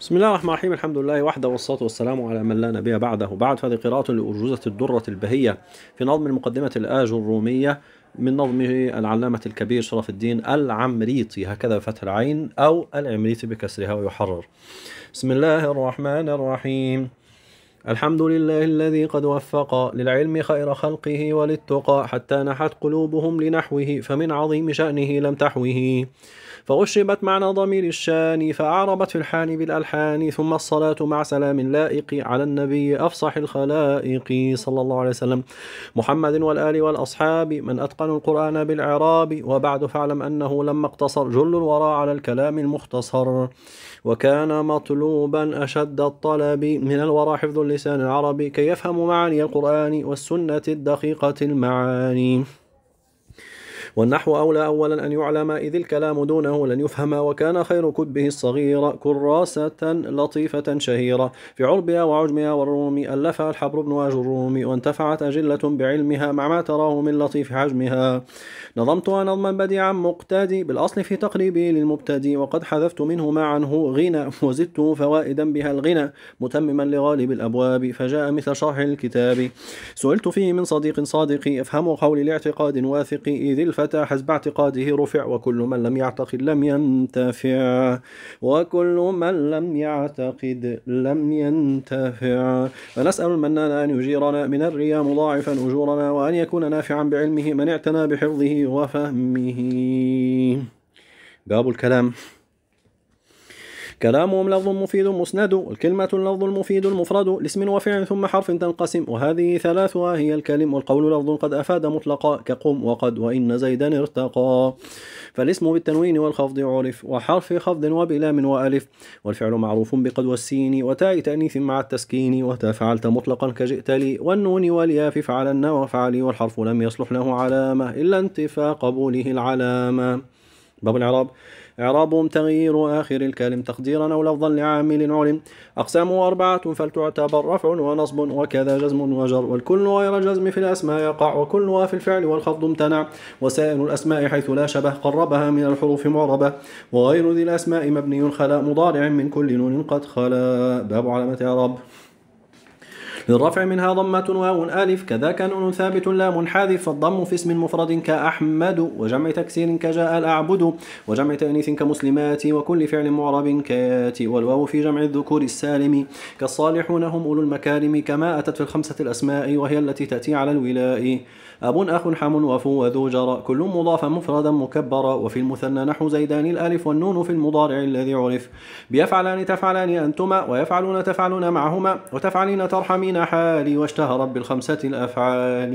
بسم الله الرحمن الرحيم الحمد لله وحده والصلاة والسلام على من لا نبي بعده بعد هذه قراءة لأرجوزة الدرة البهية في نظم المقدمه الآج الرومية من نظمه العلامة الكبير شرف الدين العمريطي هكذا فتح العين أو العمريطي بكسرها ويحرر بسم الله الرحمن الرحيم الحمد لله الذي قد وفق للعلم خير خلقه وللتقى حتى نحت قلوبهم لنحوه فمن عظيم شأنه لم تحوه فغشبت معنى ضمير الشان فأعربت في الحان بالألحان ثم الصلاة مع سلام لائق على النبي أفصح الخلائق صلى الله عليه وسلم محمد والآل والأصحاب من أتقن القرآن بالإعراب وبعد فاعلم أنه لما اقتصر جل الورى على الكلام المختصر وكان مطلوبا أشد الطلب من الورى حفظ اللسان العربي كي يفهم معاني القرآن والسنة الدقيقة المعاني والنحو أولى أولا أن يعلم إذ الكلام دونه لن يفهم وكان خير كتبه الصغير كراسة لطيفة شهيرة في عربها وعجمها والروم ألفها الحبر بن واج الروم وانتفعت أجلة بعلمها مع ما تراه من لطيف حجمها نظمتها نظما بديعا مقتدي بالأصل في تقريبي للمبتدي وقد حذفت منه ما عنه غنى وزدت فوائدا بها الغنى متمما لغالب الأبواب فجاء مثل شرح الكتاب سئلت فيه من صديق صادق أفهم قولي لاعتقاد واثق إذ الفتى الصلاة حسب اعتقاده رفع وكل من لم يعتقد لم ينتفع وكل من لم يعتقد لم ينتفع فنسأل المنان أن يجيرنا من الرياء مضاعفا أجورنا وأن يكون نافعا بعلمه من اعتنى بحفظه وفهمه باب الكلام كلامهم لفظ مفيد مسند الكلمة اللفظ المفيد المفرد لاسم وفعل ثم حرف تنقسم وهذه ثلاثها هي الكلم والقول لفظ قد أفاد مطلقا كقم وقد وإن زيدا ارتقى فالاسم بالتنوين والخفض عرف وحرف خفض وبلام وألف والفعل معروف بقد والسين وتاء تأنيث مع التسكين وتا فعلت مطلقا كجئت لي والنون والياف فعلن وفعلي والحرف لم يصلح له علامة إلا انتفاء قبوله العلامة باب الإعراب إعرابهم تغيير آخر الكلم تقديرا أو لفظا لعامل علم أقسامه أربعة فلتعتبر رفع ونصب وكذا جزم وجر والكل غير الجزم في الأسماء يقع وكلها في الفعل والخفض امتنع وسائر الأسماء حيث لا شبه قربها من الحروف معربة وغير ذي الأسماء مبني خلاء مضارع من كل نون قد خلا باب علامة إعراب للرفع منها ضمة واو ألف كذاك نون ثابت لام حذف فالضم في اسم مفرد كأحمد وجمع تكسير كجاء الأعبد وجمع تأنيث كمسلمات وكل فعل معرب كياتي والواو في جمع الذكور السالم كالصالحون هم أولو المكارم كما أتت في الخمسة الأسماء وهي التي تأتي على الولاء أب أخ حم وفو وذو جرى كل مضاف مفردا مكبرا وفي المثنى نحو زيدان الألف والنون في المضارع الذي عرف بيفعلان تفعلان أنتما ويفعلون تفعلون معهما وتفعلين ترحمين حالي واشتهرت بالخمسة الأفعال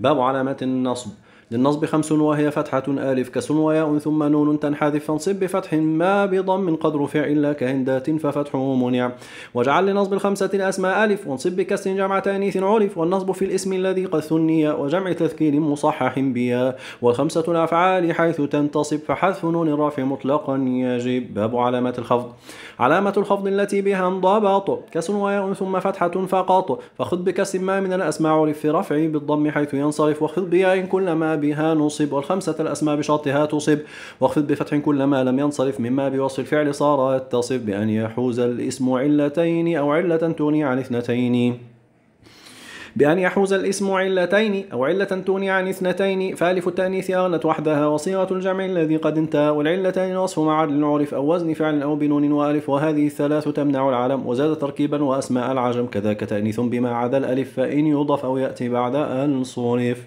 باب علامة النصب للنصب خمس وهي فتحة آلف كسن وياء ثم نون تنحذف فانصب بفتح ما بضم قد رفع إلا كهندات ففتحه منع واجعل لنصب الخمسة الأسماء ألف وانصب بكسر جمع تأنيث عرف والنصب في الاسم الذي قد ثني وجمع تذكير مصحح بيا والخمسة الأفعال حيث تنتصب فحذف نون الرفع مطلقا يجب باب علامة الخفض علامة الخفض التي بها انضباط كسر وياء ثم فتحة فقط فخذ بكسر ما من الأسماء عرف في رفع بالضم حيث ينصرف وخذ بياء كل ما بها نصب والخمسة الأسماء بشرطها تصب واخفض بفتح كل ما لم ينصرف مما بوصف الفعل صار يتصف بأن يحوز الاسم علتين أو علة تغني عن اثنتين بأن يحوز الاسم علتين أو علة تغني عن اثنتين فألف التأنيث أغنت وحدها وصيغة الجمع الذي قد انتهى والعلتان وصف مع عدل عرف أو وزن فعل أو بنون وألف وهذه الثلاث تمنع العلم وزاد تركيبا وأسماء العجم كذاك تأنيث بما عدا الألف فإن يضف أو يأتي بعد أن صرف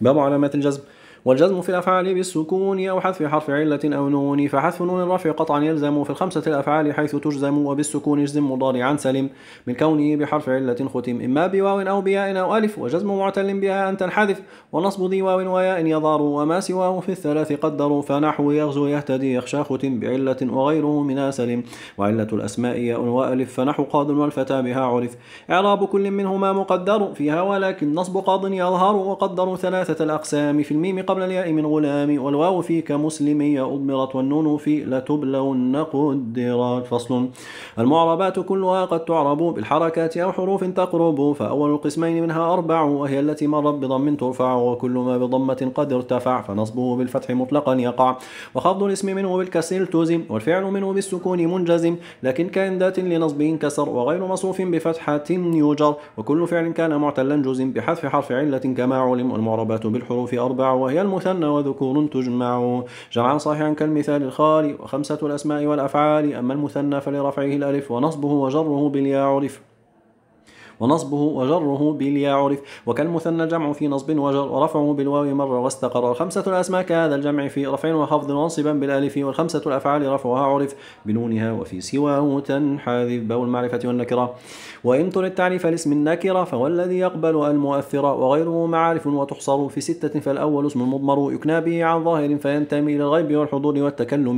باب علامات الجزم والجزم في الأفعال بالسكون أو حذف حرف علة أو نون فحذف نون الرفع قطعا يلزم في الخمسة الأفعال حيث تجزم وبالسكون اجزم مضارعا سلم من كونه بحرف علة ختم إما بواو أو بياء أو ألف وجزم معتل بها أن تنحذف ونصب ذي واو وياء يضار وما سواه في الثلاث قدر فنحو يغزو يهتدي يخشى ختم بعلة وغيره من سلم وعلة الأسماء ياء وألف فنحو قاض والفتى بها عرف إعراب كل منهما مقدر فيها ولكن نصب قاض يظهر وقدر ثلاثة الأقسام في الميم قبل قبل الياء من غلام والواو في كمسلم أضمرت والنون في لتبلون قدرت فصل المعربات كلها قد تعرب بالحركات أو حروف تقرب فأول القسمين منها أربع وهي التي مرت بضم ترفع وكل ما بضمة قد ارتفع فنصبه بالفتح مطلقا يقع وخفض الاسم منه بالكسر التزم والفعل منه بالسكون منجزم لكن كان ذات لنصب انكسر وغير مصروف بفتحة يجر وكل فعل كان معتلا جزم بحذف حرف علة كما علم والمعربات بالحروف أربع وهي المثنى وذكور تجمع جمعا صحيحا كالمثال الخالي وخمسة الأسماء والأفعال أما المثنى فلرفعه الألف ونصبه وجره بالياء عرف ونصبه وجره باليا عرف وكالمثنى جمع في نصب وجر ورفعه بالواو مرة واستقر الخمسة الأسماء كهذا الجمع في رفع وخفض وانصبا بالألف والخمسة الأفعال رفعها عرف بنونها وفي سواه تنحذف باب المعرفة والنكرة وإن ترد تعريف الاسم النكرة فهو الذي يقبل المؤثرة وغيره معارف وتحصر في ستة فالأول اسم مضمر يكنى به عن ظاهر فينتمي إلى الغيب والحضور والتكلم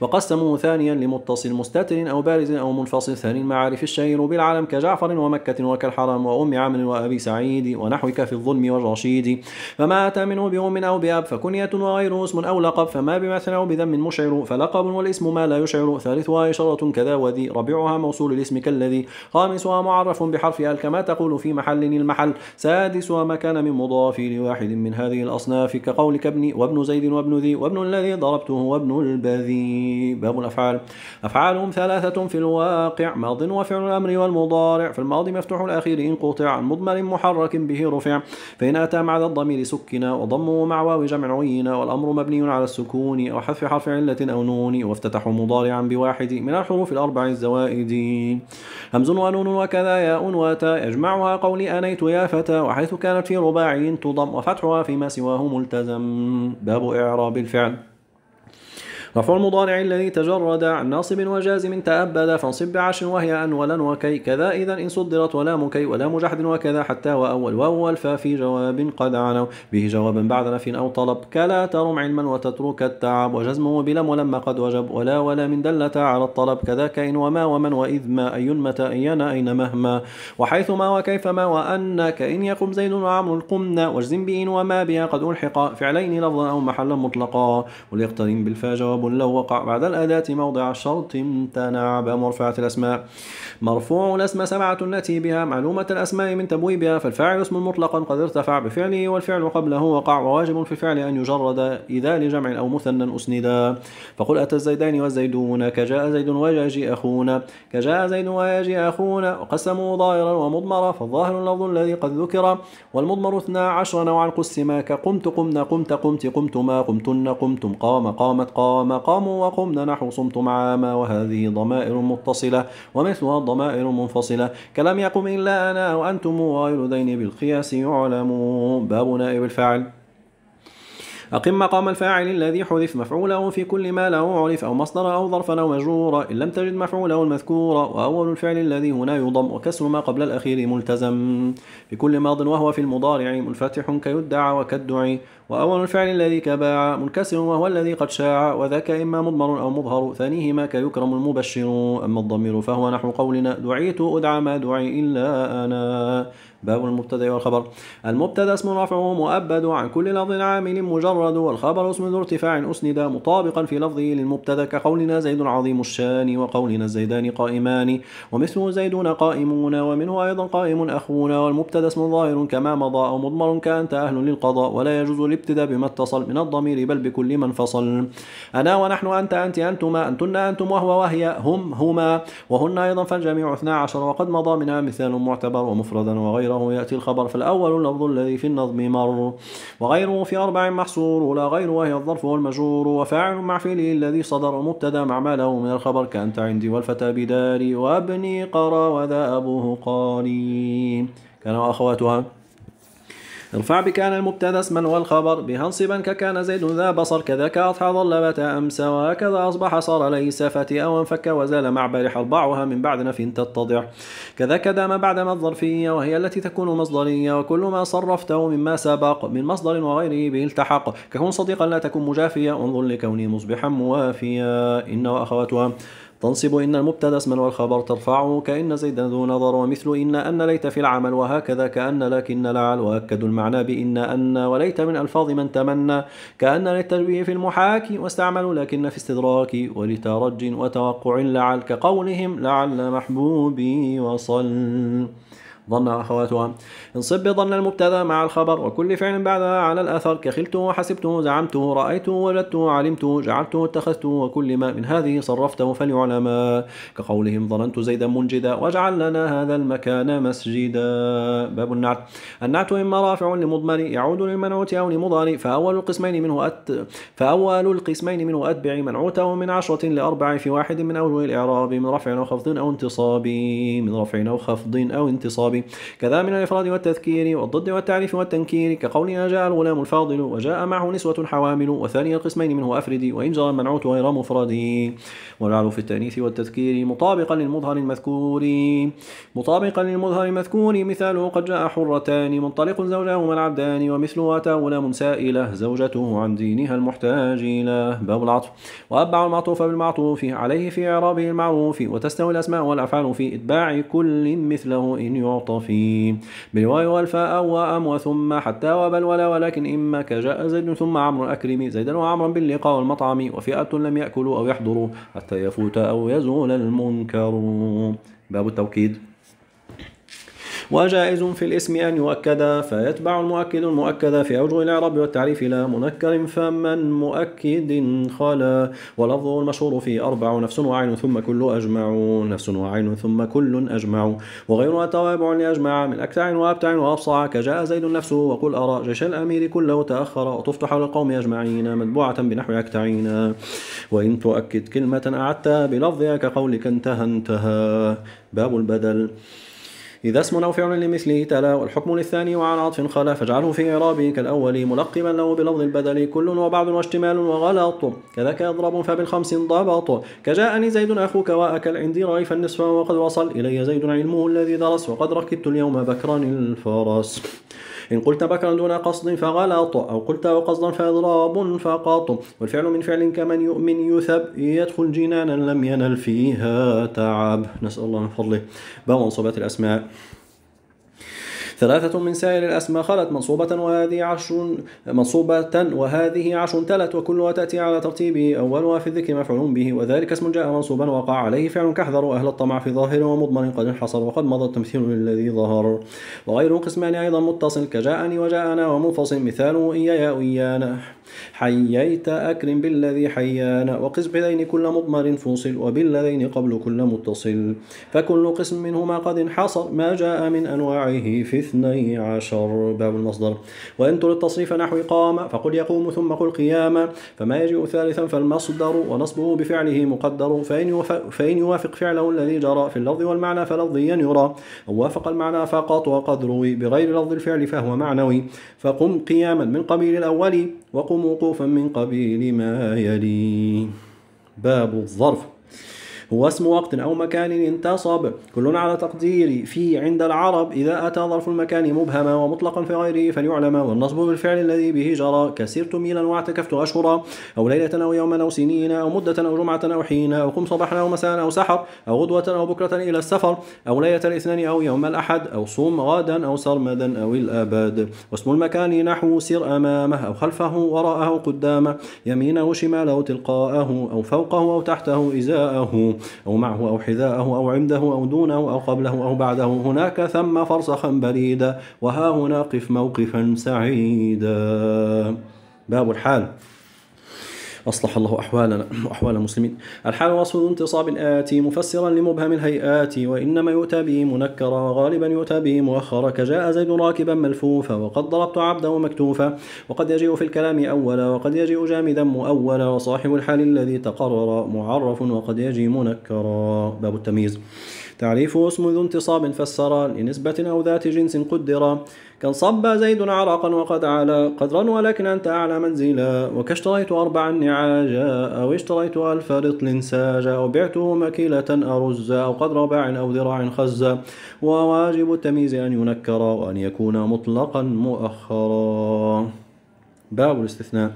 وقسمه ثانيا لمتصل مستتر أو بارز أو منفصل ثاني المعارف الشهير بالعلم كجعفر ومكة وكالحرم وأم عمرو وأبي سعيد ونحوك في الظلم والرشيد فما أتى منه بأم أو بأب فكنية وغير اسم أو لقب فما بمثل أو بذم مشعر فلقب والاسم ما لا يشعر ثالثها إشارة كذا وذي رابعها موصول الاسم كالذي خامسها معرف بحرف أل كما تقول في محل المحل سادسها ما كان من مضاف لواحد من هذه الأصناف كقولك ابني وابن زيد وابن ذي وابن الذي ضربته وابن البذي باب الأفعال أفعالهم ثلاثة في الواقع ماض وفعل الأمر والمضارع فالماضي مفتوح الأخير إن قطع عن مضمر محرك به رفع فإن أتى مع ذا الضمير سكنا وضمه مع واو جمع عينا والأمر مبني على السكون أو حذف حرف علة أو نون وافتتح مضارعا بواحد من الحروف الأربع الزوائد همز ونون وكذا ياء وتاء يجمعها قولي أنيت يا فتى وحيث كانت في رباعي تضم وفتحها فيما سواه ملتزم باب إعراب الفعل مفعول المضارع الذي تجرد عن ناصب وجازم تأبد فانصب بعش وهي أن ولن وكي كذا إذا إن صدرت ولام كي ولام جحد وكذا حتى وأول وأول ففي جواب قد عنوا به جوابا بعد نفي أو طلب كلا ترم علما وتترك التعب وجزمه بلم ولما قد وجب ولا ولا من دلت على الطلب كذا كإن وما ومن وإذ ما أي متى أين أين مهما وحيث ما وكيف ما وأن كإن يقم زيد وعمر القمنا واجزم بإن وما بها قد ألحق فعلين لفظا أو محلا مطلقا وليقترن بالفا جواب جواب لو وقع بعد الأداة موضع شرط امتنع بمرفعة الأسماء مرفوع الأسماء سبعة نأتي بها معلومة الأسماء من تبويبها فالفاعل اسم مطلقا قد ارتفع بفعله والفعل قبله وقع وواجب في الفعل أن يجرد إذا لجمع أو مثنى أسندا فقل أتى الزيدان والزيدون كجاء زيد ويجي أخونا كجاء زيد ويجي أخونا وقسموا ظاهرا ومضمرا فالظاهر اللفظ الذي قد ذكر والمضمر اثنا عشر نوعا قسما كقمت قمنا قمت قمت قمتما قمتن قمتم قام قامت قام قاموا وقمنا نحو صمتم عاما وهذه ضمائر متصلة ومثلها ضمائر منفصلة كلم يقم إلا أنا وأنتم وغير ذين بالقياس يعلمون باب نائب الفعل أقم مقام الفاعل الذي حذف مفعوله في كل ما له عرف أو مصدر أو ظرفا أو مجرورا إن لم تجد مفعوله المذكورا وأول الفعل الذي هنا يضم وكسر ما قبل الأخير ملتزم في كل ماض وهو في المضارع منفتح كيدعى وكالدعي وأول الفعل الذي كباع منكسر وهو الذي قد شاع وذاك إما مضمر أو مظهر ثانيهما كيكرم المبشر أما الضمير فهو نحو قولنا دعيت أدعى ما دعي إلا أنا باب المبتدا والخبر المبتدا اسم رفع مؤبد عن كل لفظ عامل مجرد والخبر اسم ذو ارتفاع أسند مطابقا في لفظه للمبتدا كقولنا زيد عظيم الشان وقولنا الزيدان قائمان ومثله زيدون قائمون ومنه أيضا قائم أخونا والمبتدا اسم ظاهر كما مضى أو مضمر كأنت أهل للقضاء ولا يجوز الابتداء بما اتصل من الضمير بل بكل من فصل أنا ونحن أنت أنت أنتما أنتن أنتم وهو وهي هم هما وهن أيضا فالجميع 12 وقد مضى منها مثال معتبر ومفردا وغير غيره يأتي الخبر فالأول اللفظ الذي في النظم مر وغيره في أربع محصور ولا غير وهي الظرف والمجور وفاعل مع فعله الذي صدر مبتدا مع ما له من الخبر كأنت عندي والفتى بداري وابني قرى وذا أبوه قاري كان أخواتها ارفع بكان المبتدا اسما والخبر بها انصبا ككان زيد ذا بصر كذاك أضحى ظل بات أمسى وهكذا أصبح صار ليس فتئ وانفك وزال مع برح أربعها من بعد نف تتضع كذاك دام بعد ما الظرفية وهي التي تكون مصدرية وكل ما صرفته مما سبق من مصدر وغيره به التحق ككن صديقا لا تكن مجافية انظر لكوني مصبحا موافيا إن وأخواتها تنصب إن المبتدا اسما والخبر ترفعه كإن زيدا ذو نظر ومثل إن أن ليت في العمل وهكذا كأن لكن لعل وأكد المعنى بإن أن وليت من ألفاظ من تمنى كأن للتشبيه في المحاكي واستعمل لكن في استدراك ولترج وتوقع لعل كقولهم لعل محبوبي وصل ظن أخواتها انصب ظن المبتدا مع الخبر وكل فعل بعدها على الأثر كخلت حسبته زعمته رأيته وجدته علمته جعلته اتخذته وكل ما من هذه صرفته فليعلما كقولهم ظننت زيدا منجدا واجعل لنا هذا المكان مسجدا باب النعت النعت إما رافع لمضمر يعود للمنعوت أو لمضار فأول القسمين منه أت فأول القسمين منه أتبع منعوته من عشرة لأربع في واحد من أوجه الإعراب من رفع أو خفض أو انتصاب من رفع أو خفض أو انتصاب كذا من الإفراد والتذكير والضد والتعريف والتنكير كقولنا جاء الغلام الفاضل وجاء معه نسوة حوامل وثاني القسمين منه أفردي وإن جرى المنعوت غير مفردي والجعل في التأنيث والتذكير مطابقا للمظهر المذكور مطابقا للمظهر المذكور مثاله قد جاء حرتان منطلق زوجهما العبدان ومثله أتى غلام سائلة زوجته عن دينها المحتاج له باب العطف وأبع المعطوف بالمعطوف عليه في إعرابه المعروف وتستوي الأسماء والأفعال في إتباع كل مثله إن يعطي المختطفين بالواي والفاء وأم وثم حتى وبل ولا ولكن إما كجاء زيد ثم عمرو أكرم زيدا وعمرا باللقاء والمطعم وفئة لم يأكلوا أو يحضروا حتى يفوت أو يزول المنكر باب التوكيد وجائز في الاسم أن يؤكد فيتبع المؤكد المؤكد في أوجه الإعراب والتعريف إلى منكر فمن مؤكد خلا ولفظه المشهور في أربع نفس وعين ثم كل أجمع نفس وعين ثم كل أجمع وغيرها توابع لأجمع من أكتع وأبتع وأبصع كجاء زيد نفسه وقل أرى جيش الأمير كله تأخر وطفت حول القوم أجمعين متبوعة بنحو أكتعين وإن تؤكد كلمة أعدتها بلفظها كقولك انتهى انتهى باب البدل إذا اسم أو فعل لمثله تلا والحكم للثاني وعن عطف خلا فاجعله في إعرابه كالأول ملقبا له بلفظ البدل كل وبعض واشتمال وغلط كذاك يضرب فبالخمس ضبط كجاءني زيد أخوك وأكل عندي رأي فالنصف وقد وصل إلي زيد علمه الذي درس وقد ركبت اليوم بكرا الفرس إن قلت بكرا دون قصد فغلط أو قلت وقصدا فإضراب فقط والفعل من فعل كمن يؤمن يثب يدخل جنانا لم ينل فيها تعب نسأل الله من فضله باب وانصبت الأسماء ثلاثة من سائر الأسماء خلت منصوبة وهذه عشر منصوبة وهذه عشر تلت وكلها تأتي على ترتيبه أولها في الذكر مفعول به وذلك اسم جاء منصوبا وقع عليه فعل كحذر أهل الطمع في ظاهر ومضمر قد انحصر وقد مضى التمثيل للذي ظهر وغيره قسمان أيضا متصل كجاءني وجاءنا ومنفصل مثاله إيايا وإيانا حييت أكرم بالذي حيانا وقسم بذين كل مضمر فوصل وبالذين قبل كل متصل فكل قسم منهما قد انحصر ما جاء من أنواعه في اثني عشر باب المصدر وإن ترد التصريف نحو قام فقل يقوم ثم قل قياما فما يجيء ثالثا فالمصدر ونصبه بفعله مقدر فإن, فإن يوافق فعله الذي جرى في اللفظ والمعنى فلفظيا يرى وافق المعنى فقط وقد روي بغير لفظ الفعل فهو معنوي فقم قياما من قبيل الأول وقم وقوفا من قبيل ما يلي باب الظرف هو اسم وقت أو مكان انتصب كل على تقدير في عند العرب إذا أتى ظرف المكان مبهما ومطلقا في غيره فليعلم والنصب بالفعل الذي به جرى كسرت ميلا واعتكفت أشهرا أو ليلة أو يوما أو سنين أو مدة أو جمعة أو حين أو قم صباحا أو مساء أو سحر أو غدوة أو بكرة إلى السفر أو ليلة الاثنين أو يوم الأحد أو صوم غدا أو سرمدا أو الأبد واسم المكان نحو سر أمامه أو خلفه وراءه قدامه يمينه شماله تلقاءه أو فوقه أو تحته إزاءه أو معه أو حذاءه أو عنده أو دونه أو قبله أو بعده هناك ثم فرسخا بريدا وها هنا قف موقفا سعيدا باب الحال أصلح الله أحوالنا وأحوال المسلمين الحال وصف الانتصاب الآتي مفسرا لمبهم الهيئات وإنما يؤتى به منكرا وغالبا يؤتى به مؤخرا كجاء زيد راكبا ملفوفا وقد ضربت عبده مكتوفا وقد يجيء في الكلام أولا وقد يجيء جامدا مؤولا وصاحب الحال الذي تقرر معرف وقد يجي منكرا باب التمييز تعريفه اسم ذو انتصاب فسرا لنسبة أو ذات جنس قدرا كان صب زيد عرقا وقد علا قدرا ولكن أنت أعلى منزلا وكاشتريت أربعا نعاجا أو اشتريت ألف رطل ساجا أو بعته مكيلة أرزا أو قدر باع أو ذراع خزا وواجب التمييز أن ينكر وأن يكون مطلقا مؤخرا باب الاستثناء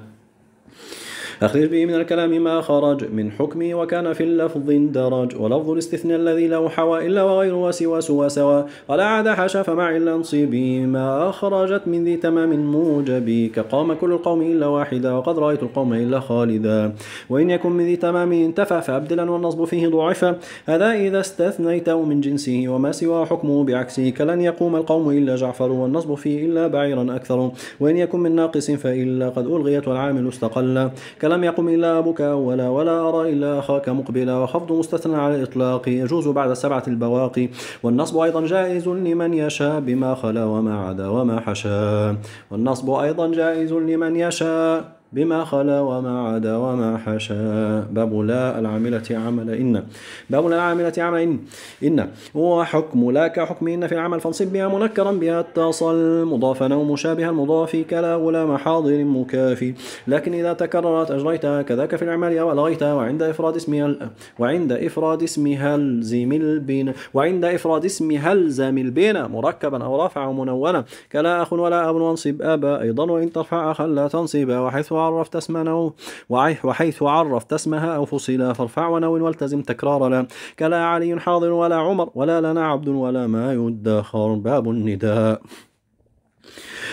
أخرج به من الكلام ما خرج من حكمه وكان في اللفظ درج ولفظ الاستثناء الذي لو حوى إلا وغير وسوى سوى سوى ولا عاد حاشا فمع الأنصبي ما أخرجت من ذي تمام موجبي كقام كل القوم إلا واحدا وقد رأيت القوم إلا خالدا وإن يكن من ذي تمام انتفى فأبدلا والنصب فيه ضعفا هذا إذا استثنيته من جنسه وما سوى حكمه بعكسه كلن يقوم القوم إلا جعفر والنصب فيه إلا بعيرا أكثر وإن يكن من ناقص فإلا قد ألغيت والعامل استقل كلا ولم يقم إلا بكاء ولا ولا أرى إلا أخاك مقبلا وخفض مستثنى على الإطلاق يجوز بعد سبعة البواقي والنصب أيضا جائز لمن يشاء بما خلا وما عدا وما حشا والنصب أيضا جائز لمن يشاء بما خلا وما عدا وما حشا باب لا العاملة عمل إن باب لا العاملة عمل إن إن وحكم لا كحكم إن في العمل فانصب بها منكرا بها اتصل مضافا أو مشابها المضاف كلا ولا محاضر مكافي لكن إذا تكررت أجريتها كذاك في الأعمال أو ألغيتها وعند إفراد اسمها وعند إفراد اسمها الزم البين وعند إفراد اسمها الزم البين مركبا أو رافع أو منونا كلا أخ ولا أب وانصب أبا أيضا وإن ترفع أخا لا تنصب وحيث عرفت اسم نو وحيث عرفت اسمها أو فصلا فارفع ونو والتزم تكرار لا كلا علي حاضر ولا عمر ولا لنا عبد ولا ما يدخر باب النداء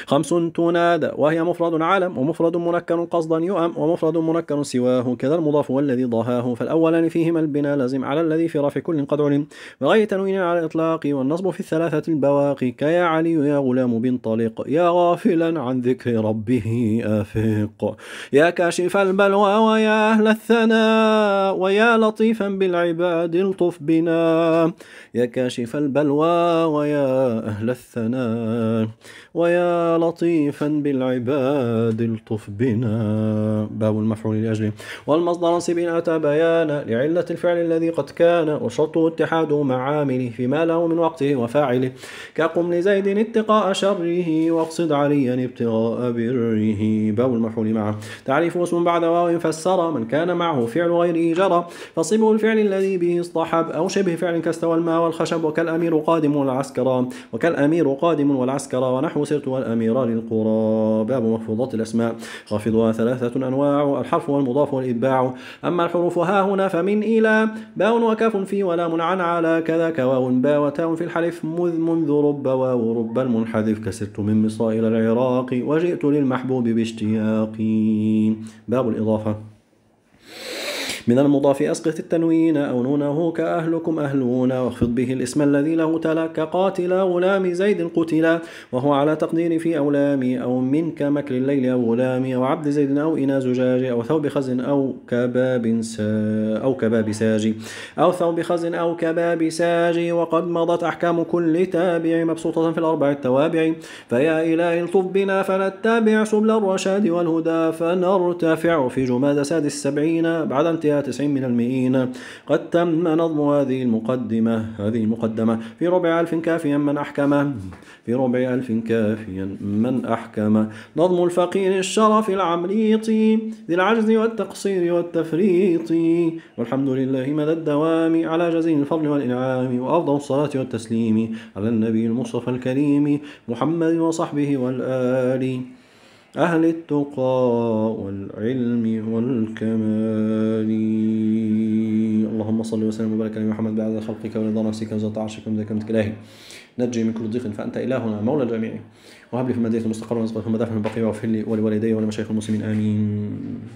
خمس تنادى وهي مفرد علم ومفرد منكر قصدا يؤم ومفرد منكر سواه كذا المضاف والذي ضهاه فالأولان فيهما البناء لازم على الذي في رفع كل قد علم بغير تنوين على الإطلاق والنصب في الثلاثة البواقي كيا علي يا غلام بنطلق يا غافلا عن ذكر ربه آفق يا كاشف البلوى ويا أهل الثناء ويا لطيفا بالعباد الطف بنا يا كاشف البلوى ويا أهل الثناء ويا لطيفا بالعباد الطف بنا باب المفعول لأجله والمصدر نصب أتى بيانا لعلة الفعل الذي قد كان وشرطه اتحاد معامله فيما له من وقته وفاعله كقم لزيد اتقاء شره واقصد عليا ابتغاء بره باب المفعول معه تعريف اسم بعد واو فسر من كان معه فعل غيره جرى فصبه الفعل الذي به اصطحب أو شبه فعل كاستوى الماء والخشب وكالأمير قادم والعسكر وكالأمير قادم والعسكر ونحو السرت والأمير للقرى باب محفوظات الأسماء خافضها ثلاثة أنواع الحرف والمضاف والإتباع أما الحروف ها هنا فمن إلى باء وكاف في ولام عن على كذا كواو باء وتاء في الحلف مذ منذ رب واو رب المنحذف كسرت من مصر إلى العراق وجئت للمحبوب باشتياقي باب الإضافة من المضاف أسقط التنوين أو نونه كأهلكم أهلون واخفض به الاسم الذي له تلا كقاتل غلام زيد قتلا وهو على تقدير في أولامي أو من كمكر الليل أو غلامي أو عبد زيد أو إنا زجاج أو ثوب خز أو كباب سا أو كباب ساجي أو ثوب خز أو كباب ساجي وقد مضت أحكام كل تابع مبسوطة في الأربع التوابع فيا إلهي الطف بنا فنتبع سبل الرشاد والهدى فنرتفع في جماد ساد السبعين بعد انتهاء فيها من المئين قد تم نظم هذه المقدمة هذه المقدمة في ربع ألف كافيا من أحكم في ربع ألف كافيا من أحكم نظم الفقير الشرف العمليط ذي العجز والتقصير والتفريط والحمد لله مدى الدوام على جزيل الفضل والإنعام وأفضل الصلاة والتسليم على النبي المصطفى الكريم محمد وصحبه والآل أهل التقى والعلم والكمال اللهم صل وسلم وبارك على محمد بعد خلقك ورضا نفسك وزاد عرشك ومزك أنت إلهي نجي من كل ضيق فأنت إلهنا مولى الجميع وهب لي في مدينة المستقر ورزقا في دافع البقية واغفر لي ولوالدي ولمشايخ المسلمين آمين